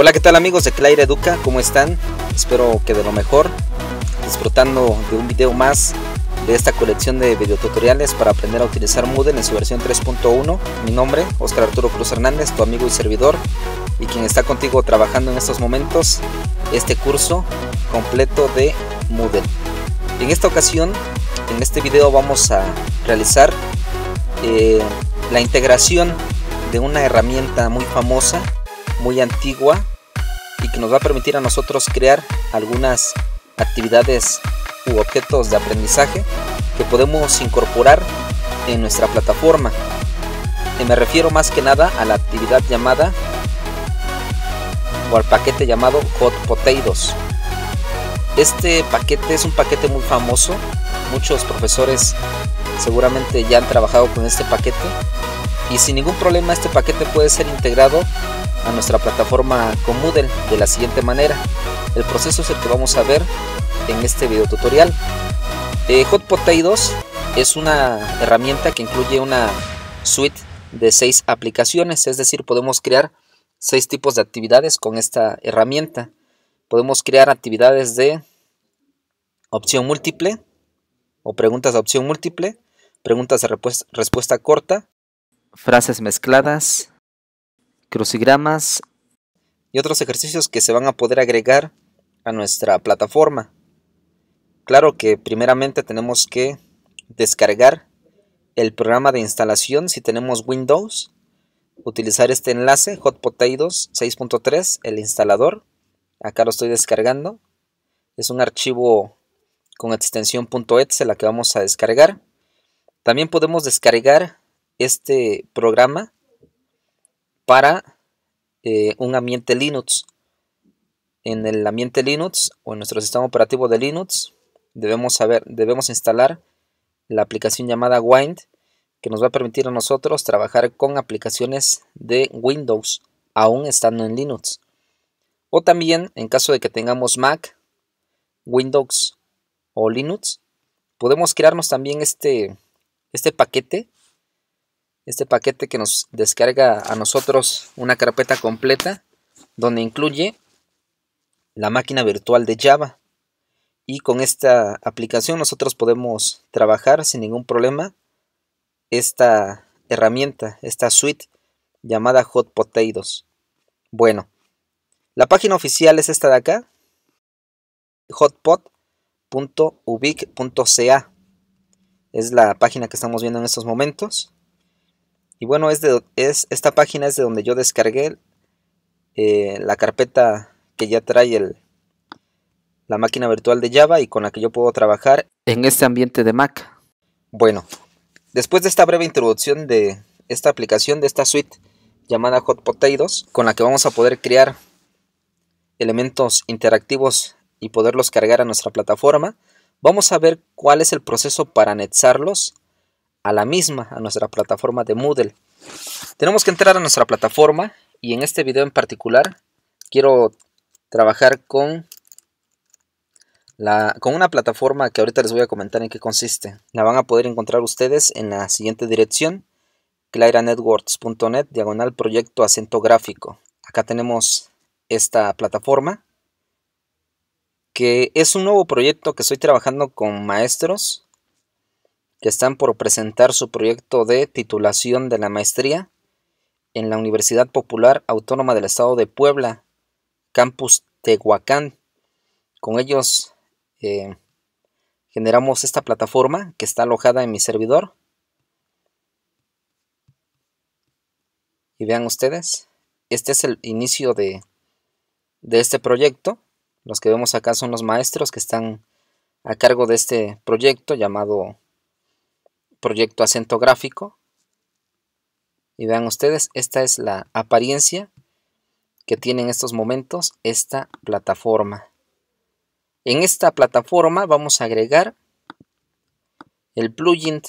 Hola, ¿qué tal amigos de Claire Educa? ¿Cómo están? Espero que de lo mejor, disfrutando de un video más de esta colección de videotutoriales para aprender a utilizar Moodle en su versión 3.1. Mi nombre, Oscar Arturo Cruz Hernández, tu amigo y servidor, y quien está contigo trabajando en estos momentos, este curso completo de Moodle. En esta ocasión, en este video vamos a realizar eh, la integración de una herramienta muy famosa, muy antigua, y que nos va a permitir a nosotros crear algunas actividades u objetos de aprendizaje que podemos incorporar en nuestra plataforma. Y me refiero más que nada a la actividad llamada o al paquete llamado Hot Potatoes. Este paquete es un paquete muy famoso, muchos profesores seguramente ya han trabajado con este paquete y sin ningún problema este paquete puede ser integrado a nuestra plataforma con Moodle de la siguiente manera. El proceso es el que vamos a ver en este video tutorial. Eh, Hot es una herramienta que incluye una suite de seis aplicaciones, es decir, podemos crear seis tipos de actividades con esta herramienta. Podemos crear actividades de opción múltiple o preguntas de opción múltiple, preguntas de respuesta corta, frases mezcladas, crucigramas y otros ejercicios que se van a poder agregar a nuestra plataforma. Claro que primeramente tenemos que descargar el programa de instalación si tenemos Windows, utilizar este enlace Hot 6.3, el instalador. Acá lo estoy descargando. Es un archivo con extensión .exe la que vamos a descargar. También podemos descargar este programa para eh, un ambiente Linux. En el ambiente Linux o en nuestro sistema operativo de Linux debemos, saber, debemos instalar la aplicación llamada Wind que nos va a permitir a nosotros trabajar con aplicaciones de Windows aún estando en Linux. O también en caso de que tengamos Mac, Windows o Linux, podemos crearnos también este, este paquete este paquete que nos descarga a nosotros una carpeta completa donde incluye la máquina virtual de Java. Y con esta aplicación nosotros podemos trabajar sin ningún problema esta herramienta, esta suite llamada Hot Potatoes. Bueno, la página oficial es esta de acá, hotpot.ubic.ca. Es la página que estamos viendo en estos momentos. Y bueno, es es, esta página es de donde yo descargué eh, la carpeta que ya trae la máquina virtual de Java y con la que yo puedo trabajar en este ambiente de Mac. Bueno, después de esta breve introducción de esta aplicación, de esta suite llamada Hot Potatoes, con la que vamos a poder crear elementos interactivos y poderlos cargar a nuestra plataforma, vamos a ver cuál es el proceso para anexarlos a la misma, a nuestra plataforma de Moodle. Tenemos que entrar a nuestra plataforma y en este video en particular quiero trabajar con, la, con una plataforma que ahorita les voy a comentar en qué consiste. La van a poder encontrar ustedes en la siguiente dirección, claranetworks.net, diagonal proyecto acento gráfico. Acá tenemos esta plataforma que es un nuevo proyecto que estoy trabajando con maestros que están por presentar su proyecto de titulación de la maestría en la Universidad Popular Autónoma del Estado de Puebla, Campus Tehuacán. Con ellos eh, generamos esta plataforma que está alojada en mi servidor. Y vean ustedes, este es el inicio de, de este proyecto. Los que vemos acá son los maestros que están a cargo de este proyecto llamado proyecto acento gráfico. Y vean ustedes, esta es la apariencia que tiene en estos momentos esta plataforma. En esta plataforma vamos a agregar el plugin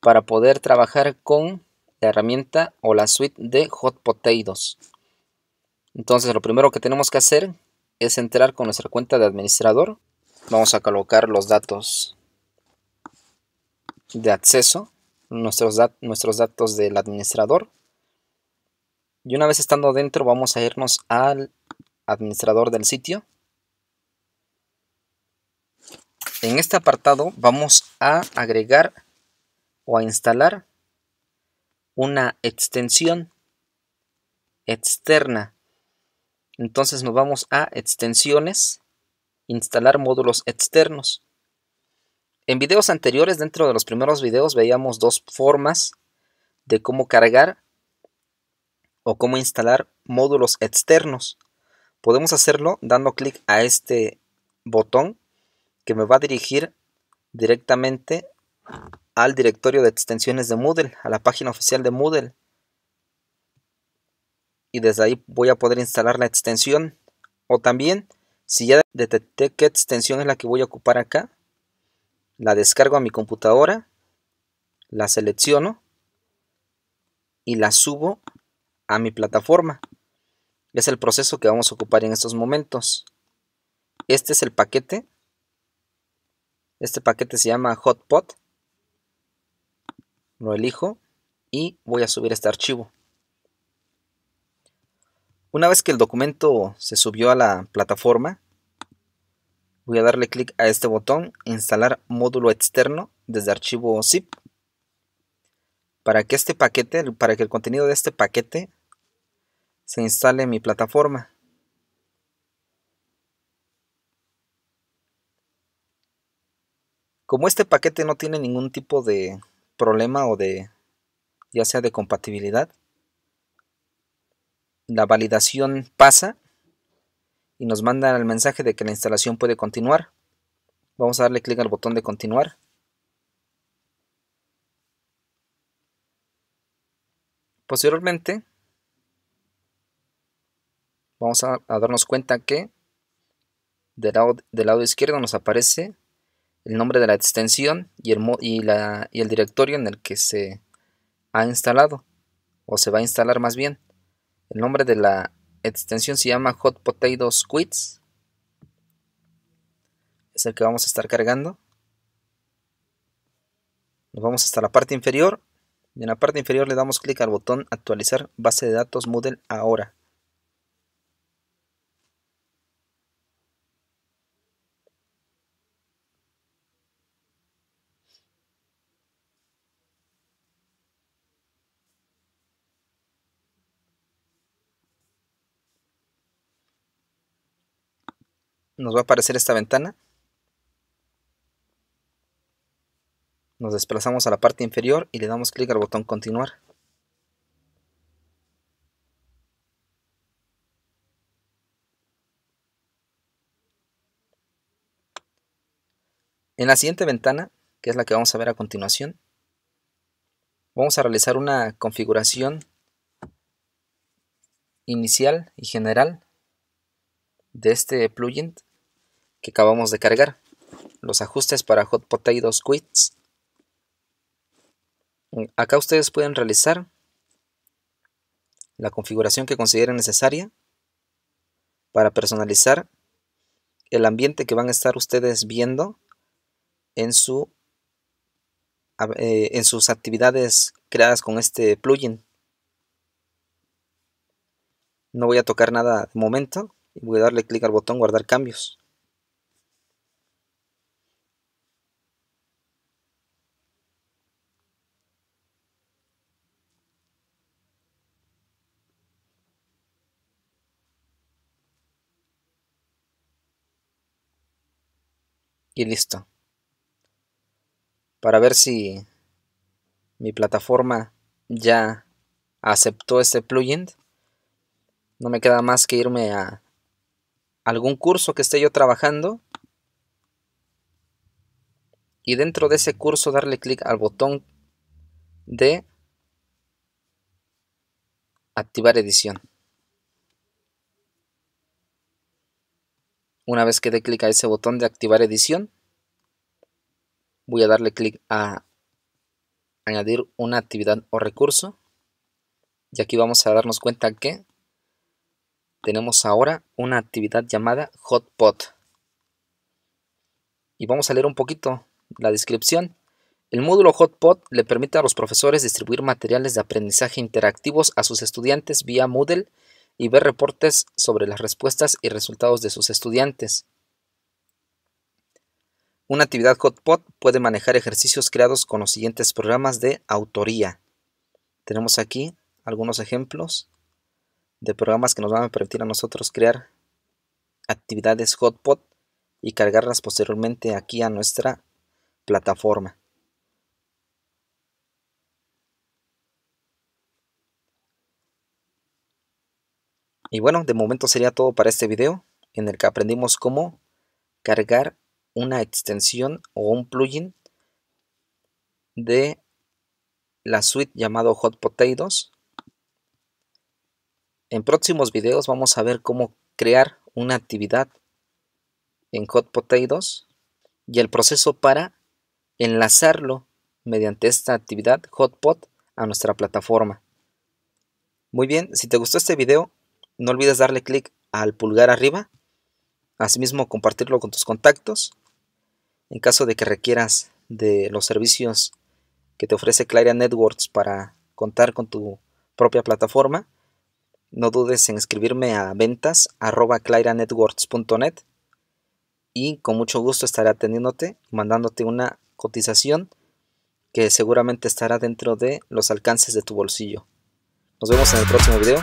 para poder trabajar con la herramienta o la suite de Hot Potatoes. Entonces lo primero que tenemos que hacer es entrar con nuestra cuenta de administrador. Vamos a colocar los datos de acceso, nuestros, nuestros datos del administrador. Y una vez estando dentro vamos a irnos al administrador del sitio. En este apartado vamos a agregar o a instalar una extensión externa. Entonces nos vamos a extensiones, instalar módulos externos. En videos anteriores, dentro de los primeros videos, veíamos dos formas de cómo cargar o cómo instalar módulos externos. Podemos hacerlo dando clic a este botón que me va a dirigir directamente al directorio de extensiones de Moodle, a la página oficial de Moodle. Y desde ahí voy a poder instalar la extensión. O también, si ya detecté qué extensión es la que voy a ocupar acá, la descargo a mi computadora, la selecciono y la subo a mi plataforma. Es el proceso que vamos a ocupar en estos momentos. Este es el paquete. Este paquete se llama Hotpot. Lo elijo y voy a subir este archivo. Una vez que el documento se subió a la plataforma, voy a darle clic a este botón, instalar módulo externo desde archivo zip, para que este paquete, para que el contenido de este paquete se instale en mi plataforma. Como este paquete no tiene ningún tipo de problema o de, ya sea de compatibilidad, la validación pasa y nos mandan el mensaje de que la instalación puede continuar. Vamos a darle clic al botón de continuar. Posteriormente, vamos a, darnos cuenta que del lado, lado, izquierdo nos aparece el nombre de la extensión y el, y, la, y el directorio en el que se ha instalado, o se va a instalar más bien. El nombre de la extensión se llama Hot Potato Squids. Es el que vamos a estar cargando. Nos vamos hasta la parte inferior. Y en la parte inferior le damos clic al botón actualizar base de datos Moodle ahora. nos va a aparecer esta ventana. Nos desplazamos a la parte inferior y le damos clic al botón continuar. En la siguiente ventana, que es la que vamos a ver a continuación, vamos a realizar una configuración inicial y general de este plugin que acabamos de cargar. Los ajustes para Hot Potato Quits Acá ustedes pueden realizar la configuración que consideren necesaria para personalizar el ambiente que van a estar ustedes viendo en, su, eh, en sus actividades creadas con este plugin. No voy a tocar nada de momento y voy a darle clic al botón guardar cambios. y listo. Para ver si mi plataforma ya aceptó este plugin, no me queda más que irme a algún curso que esté yo trabajando y dentro de ese curso darle clic al botón de activar edición. Una vez que dé clic a ese botón de activar edición, voy a darle clic a añadir una actividad o recurso. Y aquí vamos a darnos cuenta que tenemos ahora una actividad llamada Hotpot. Y vamos a leer un poquito la descripción. El módulo Hotpot le permite a los profesores distribuir materiales de aprendizaje interactivos a sus estudiantes vía Moodle y ver reportes sobre las respuestas y resultados de sus estudiantes. Una actividad Hotpot puede manejar ejercicios creados con los siguientes programas de autoría. Tenemos aquí algunos ejemplos de programas que nos van a permitir a nosotros crear actividades Hotpot y cargarlas posteriormente aquí a nuestra plataforma. Y bueno, de momento sería todo para este video, en el que aprendimos cómo cargar una extensión o un plugin de la suite llamado Hot Potatoes. En próximos videos vamos a ver cómo crear una actividad en Hot Potatoes y el proceso para enlazarlo mediante esta actividad Hotpot a nuestra plataforma. Muy bien, si te gustó este video, no olvides darle clic al pulgar arriba. Asimismo, compartirlo con tus contactos. En caso de que requieras de los servicios que te ofrece Clara Networks para contar con tu propia plataforma, no dudes en escribirme a ventas.clairanetworks.net y con mucho gusto estaré atendiéndote, mandándote una cotización que seguramente estará dentro de los alcances de tu bolsillo. Nos vemos en el próximo video.